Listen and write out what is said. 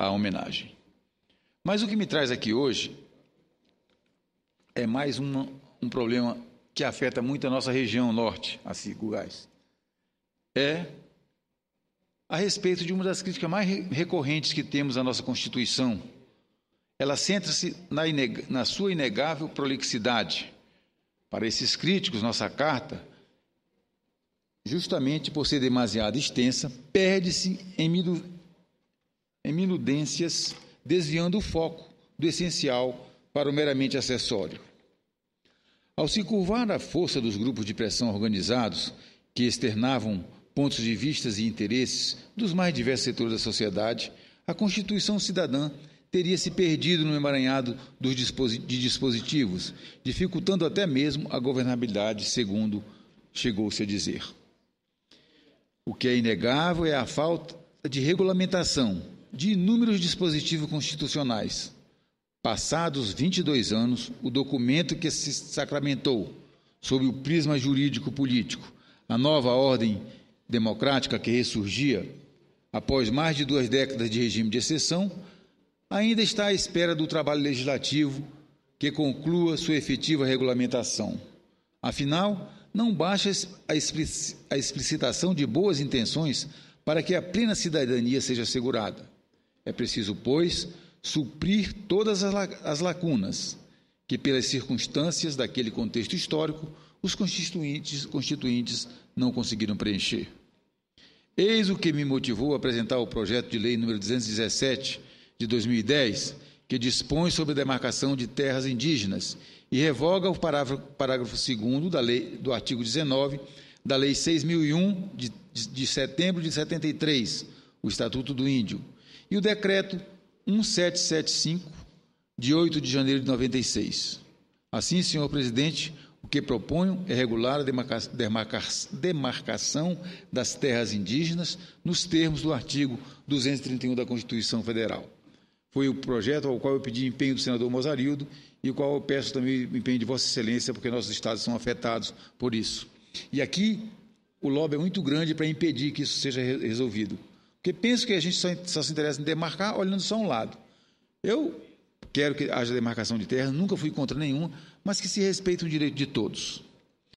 a homenagem. Mas o que me traz aqui hoje é mais um problema que afeta muito a nossa região norte, assim, Goiás. É a respeito de uma das críticas mais recorrentes que temos à nossa Constituição. Ela centra-se na, na, sua inegável prolixidade. Para esses críticos, nossa carta, justamente por ser demasiado extensa, perde-se em em minudências, desviando o foco do essencial para o meramente acessório. Ao se curvar à força dos grupos de pressão organizados, que externavam pontos de vistas e interesses dos mais diversos setores da sociedade, a Constituição cidadã teria se perdido no emaranhado dos de dispositivos, dificultando até mesmo a governabilidade, segundo chegou-se a dizer. O que é inegável é a falta de regulamentação de inúmeros dispositivos constitucionais. Passados 22 anos, o documento que se sacramentou sob o prisma jurídico-político, a nova ordem democrática que ressurgia após mais de duas décadas de regime de exceção, ainda está à espera do trabalho legislativo que conclua sua efetiva regulamentação. Afinal, não basta a explicitação de boas intenções para que a plena cidadania seja assegurada. É preciso, pois, suprir todas as lacunas que, pelas circunstâncias daquele contexto histórico, os constituintes, constituintes não conseguiram preencher. Eis o que me motivou a apresentar o projeto de lei número 217 de 2010, que dispõe sobre a demarcação de terras indígenas e revoga o parágrafo, parágrafo 2 da lei do artigo 19 da lei 6001 de, de setembro de 73, o Estatuto do Índio e o decreto 1775, de 8 de janeiro de 96. Assim, senhor presidente, o que proponho é regular a demarcação das terras indígenas nos termos do artigo 231 da Constituição Federal. Foi o projeto ao qual eu pedi empenho do senador Mozarildo e o qual eu peço também empenho de Vossa Excelência, porque nossos estados são afetados por isso. E aqui o lobby é muito grande para impedir que isso seja resolvido. Porque penso que a gente só, só se interessa em demarcar olhando só um lado. Eu quero que haja demarcação de terra, nunca fui contra nenhuma, mas que se respeite o direito de todos.